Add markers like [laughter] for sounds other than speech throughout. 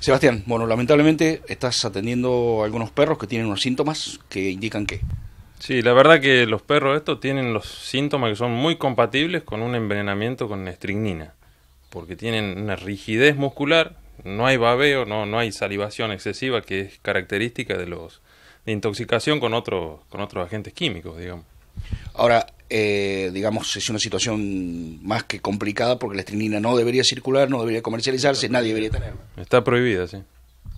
Sebastián, bueno, lamentablemente estás atendiendo a algunos perros que tienen unos síntomas que indican que. Sí, la verdad que los perros estos tienen los síntomas que son muy compatibles con un envenenamiento con estricnina, porque tienen una rigidez muscular, no hay babeo, no, no hay salivación excesiva que es característica de los de intoxicación con otros con otros agentes químicos, digamos. Ahora, eh, digamos, es una situación más que complicada porque la estrinina no debería circular, no debería comercializarse, nadie debería tenerla. Está prohibida, sí.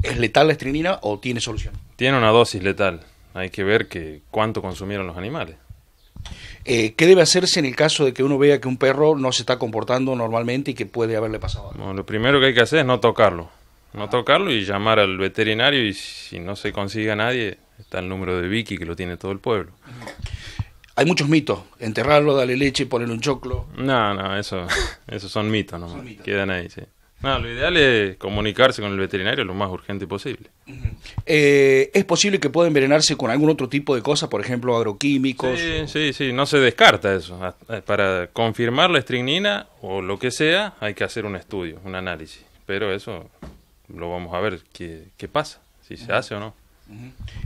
¿Es letal la estrinina o tiene solución? Tiene una dosis letal. Hay que ver que cuánto consumieron los animales. Eh, ¿Qué debe hacerse en el caso de que uno vea que un perro no se está comportando normalmente y que puede haberle pasado algo? lo primero que hay que hacer es no tocarlo. No tocarlo y llamar al veterinario y si no se consigue a nadie, está el número de Vicky que lo tiene todo el pueblo. Hay muchos mitos. Enterrarlo, darle leche, ponerle un choclo. No, no, eso, [laughs] esos son mitos nomás. Quedan ahí, sí. No, lo ideal es comunicarse con el veterinario lo más urgente posible. Eh, ¿Es posible que pueda envenenarse con algún otro tipo de cosas, por ejemplo, agroquímicos? Sí, sí, sí, no se descarta eso. Ah, eh, para confirmar la estricnina o lo que sea, hay que hacer un estudio, un análisis. Pero eso lo vamos a ver qué, pasa, si se hace o no.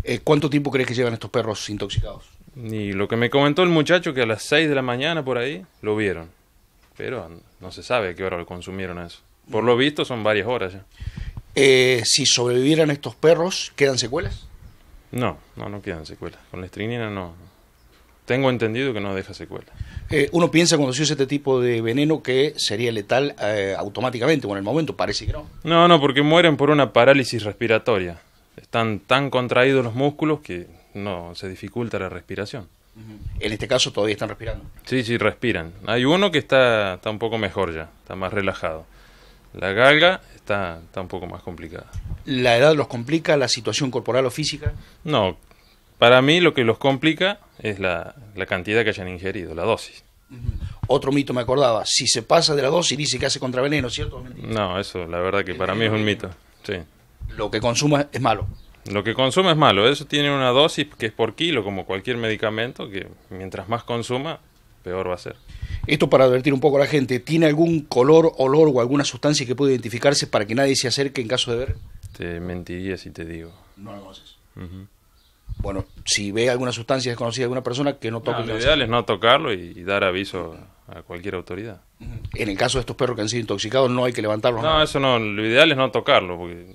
Eh, ¿Cuánto tiempo crees que llevan estos perros intoxicados? Ni lo que me comentó el muchacho que a las 6 de la mañana por ahí lo vieron. Pero no se sabe a qué hora lo consumieron eso. Por lo visto son varias horas ya. Eh, si sobrevivieran estos perros, ¿quedan secuelas? No, no, no quedan secuelas. Con la estrinina no. Tengo entendido que no deja secuelas. Eh, uno piensa cuando se usa este tipo de veneno que sería letal eh, automáticamente, bueno, en el momento parece que no. No, no, porque mueren por una parálisis respiratoria. Están tan contraídos los músculos que no, se dificulta la respiración. En este caso todavía están respirando. Sí, sí, respiran. Hay uno que está, está un poco mejor ya, está más relajado. La galga está, está un poco más complicada. ¿La edad los complica, la situación corporal o física? No, para mí lo que los complica es la, la cantidad que hayan ingerido, la dosis. Otro mito me acordaba, si se pasa de la dosis dice que hace contraveneno, ¿cierto? No, eso la verdad que para mí es un mito. Sí. Lo que consuma es malo. Lo que consume es malo. Eso tiene una dosis que es por kilo, como cualquier medicamento, que mientras más consuma, peor va a ser. Esto para advertir un poco a la gente. ¿Tiene algún color, olor o alguna sustancia que pueda identificarse para que nadie se acerque en caso de ver? Te mentiría si te digo. No lo haces. Bueno, si ve alguna sustancia desconocida de alguna persona, que no toque. lo ideal es no tocarlo y, dar aviso a cualquier autoridad. En el caso de estos perros que han sido intoxicados, no hay que levantarlos. No, eso no. Lo ideal es no tocarlo, porque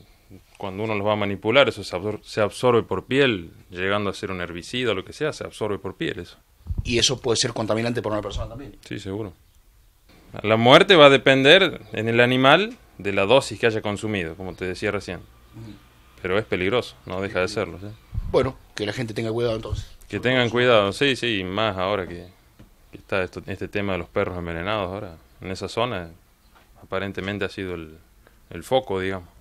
cuando uno los va a manipular, eso se, absorbe por piel, llegando a ser un herbicida o lo que sea, se absorbe por piel eso. Y eso puede ser contaminante para una persona también. Sí, seguro. La muerte va a depender en el animal de la dosis que haya consumido, como te decía recién. Pero es peligroso, no deja de serlo. Bueno, que la gente tenga cuidado entonces. Que tengan cuidado, sí, sí, más ahora que, está este tema de los perros envenenados ahora. En esa zona aparentemente ha sido el, el foco, digamos.